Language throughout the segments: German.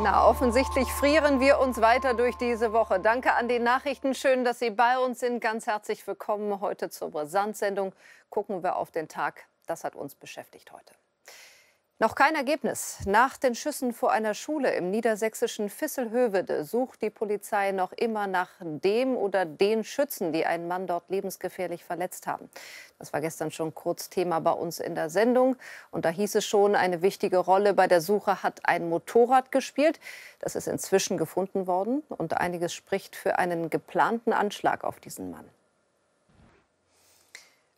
Na, offensichtlich frieren wir uns weiter durch diese Woche. Danke an die Nachrichten. Schön, dass Sie bei uns sind. Ganz herzlich willkommen heute zur Brisanz-Sendung. Gucken wir auf den Tag. Das hat uns beschäftigt heute. Noch kein Ergebnis. Nach den Schüssen vor einer Schule im niedersächsischen Visselhövede sucht die Polizei noch immer nach dem oder den Schützen, die einen Mann dort lebensgefährlich verletzt haben. Das war gestern schon kurz Thema bei uns in der Sendung. Und da hieß es schon, eine wichtige Rolle bei der Suche hat ein Motorrad gespielt. Das ist inzwischen gefunden worden. Und einiges spricht für einen geplanten Anschlag auf diesen Mann.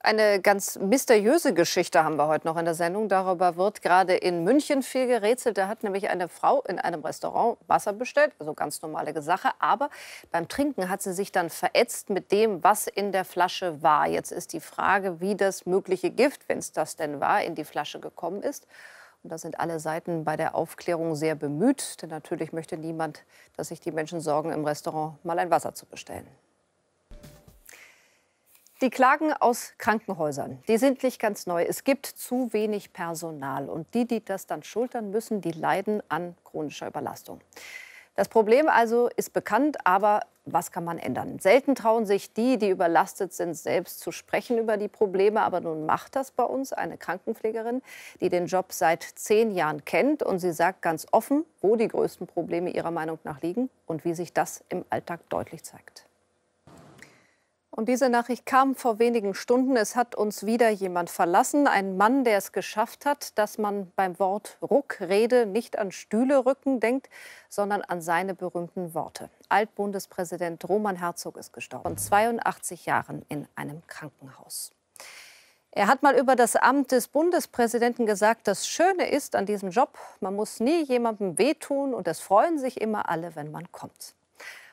Eine ganz mysteriöse Geschichte haben wir heute noch in der Sendung. Darüber wird gerade in München viel gerätselt. Da hat nämlich eine Frau in einem Restaurant Wasser bestellt, also ganz normale Sache. Aber beim Trinken hat sie sich dann verätzt mit dem, was in der Flasche war. Jetzt ist die Frage, wie das mögliche Gift, wenn es das denn war, in die Flasche gekommen ist. Und da sind alle Seiten bei der Aufklärung sehr bemüht, denn natürlich möchte niemand, dass sich die Menschen sorgen, im Restaurant mal ein Wasser zu bestellen. Die Klagen aus Krankenhäusern, die sind nicht ganz neu. Es gibt zu wenig Personal. Und die, die das dann schultern müssen, die leiden an chronischer Überlastung. Das Problem also ist bekannt, aber was kann man ändern? Selten trauen sich die, die überlastet sind, selbst zu sprechen über die Probleme. Aber nun macht das bei uns eine Krankenpflegerin, die den Job seit zehn Jahren kennt. Und sie sagt ganz offen, wo die größten Probleme ihrer Meinung nach liegen und wie sich das im Alltag deutlich zeigt. Und diese Nachricht kam vor wenigen Stunden. Es hat uns wieder jemand verlassen. Ein Mann, der es geschafft hat, dass man beim Wort Ruckrede nicht an Stühlerücken denkt, sondern an seine berühmten Worte. Altbundespräsident Roman Herzog ist gestorben, von 82 Jahren in einem Krankenhaus. Er hat mal über das Amt des Bundespräsidenten gesagt, das Schöne ist an diesem Job, man muss nie jemandem wehtun und es freuen sich immer alle, wenn man kommt.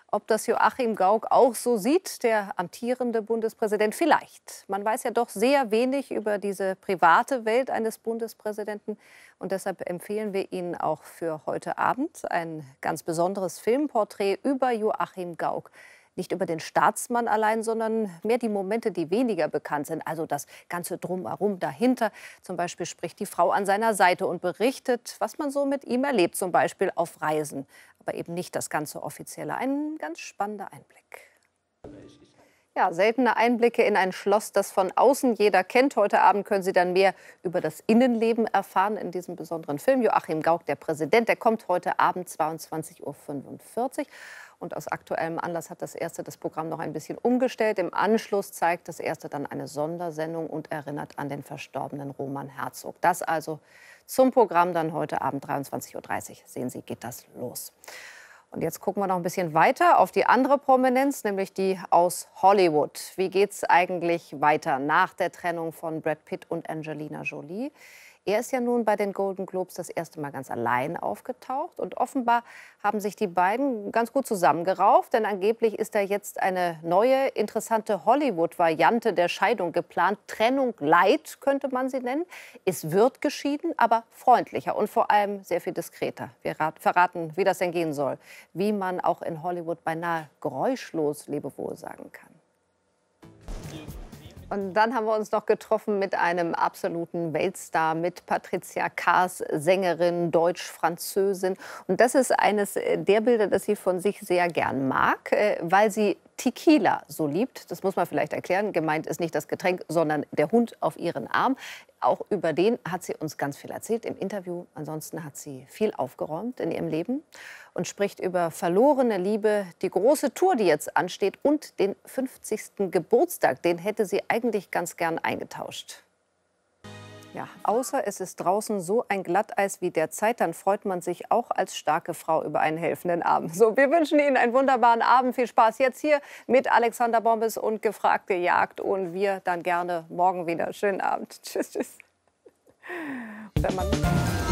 Ob das Joachim Gauck auch so sieht, der amtierende Bundespräsident, vielleicht. Man weiß ja doch sehr wenig über diese private Welt eines Bundespräsidenten. Und deshalb empfehlen wir Ihnen auch für heute Abend ein ganz besonderes Filmporträt über Joachim Gauck nicht über den Staatsmann allein, sondern mehr die Momente, die weniger bekannt sind. Also das ganze Drumherum dahinter. Zum Beispiel spricht die Frau an seiner Seite und berichtet, was man so mit ihm erlebt, zum Beispiel auf Reisen. Aber eben nicht das ganze Offizielle. Ein ganz spannender Einblick. Ja, seltene Einblicke in ein Schloss, das von außen jeder kennt. Heute Abend können Sie dann mehr über das Innenleben erfahren in diesem besonderen Film. Joachim Gauck, der Präsident, der kommt heute Abend 22.45 Uhr. Und aus aktuellem Anlass hat das Erste das Programm noch ein bisschen umgestellt. Im Anschluss zeigt das Erste dann eine Sondersendung und erinnert an den verstorbenen Roman Herzog. Das also zum Programm dann heute Abend 23.30 Uhr. Sehen Sie, geht das los. Und jetzt gucken wir noch ein bisschen weiter auf die andere Prominenz, nämlich die aus Hollywood. Wie geht es eigentlich weiter nach der Trennung von Brad Pitt und Angelina Jolie? Er ist ja nun bei den Golden Globes das erste Mal ganz allein aufgetaucht. Und offenbar haben sich die beiden ganz gut zusammengerauft, denn angeblich ist da jetzt eine neue, interessante Hollywood-Variante der Scheidung geplant. Trennung Leid könnte man sie nennen. Es wird geschieden, aber freundlicher und vor allem sehr viel diskreter. Wir verraten, wie das denn gehen soll, wie man auch in Hollywood beinahe geräuschlos Lebewohl sagen kann. Und dann haben wir uns noch getroffen mit einem absoluten Weltstar, mit Patricia Kaas, Sängerin, Deutsch-Französin. Und das ist eines der Bilder, das sie von sich sehr gern mag, äh, weil sie Tequila so liebt. Das muss man vielleicht erklären. Gemeint ist nicht das Getränk, sondern der Hund auf ihren Arm. Auch über den hat sie uns ganz viel erzählt im Interview. Ansonsten hat sie viel aufgeräumt in ihrem Leben und spricht über verlorene Liebe, die große Tour, die jetzt ansteht und den 50. Geburtstag. Den hätte sie eigentlich ganz gern eingetauscht. Ja, außer es ist draußen so ein Glatteis wie derzeit, dann freut man sich auch als starke Frau über einen helfenden Abend. So, wir wünschen Ihnen einen wunderbaren Abend. Viel Spaß jetzt hier mit Alexander Bombes und Gefragte Jagd. Und wir dann gerne morgen wieder. Schönen Abend. Tschüss, tschüss.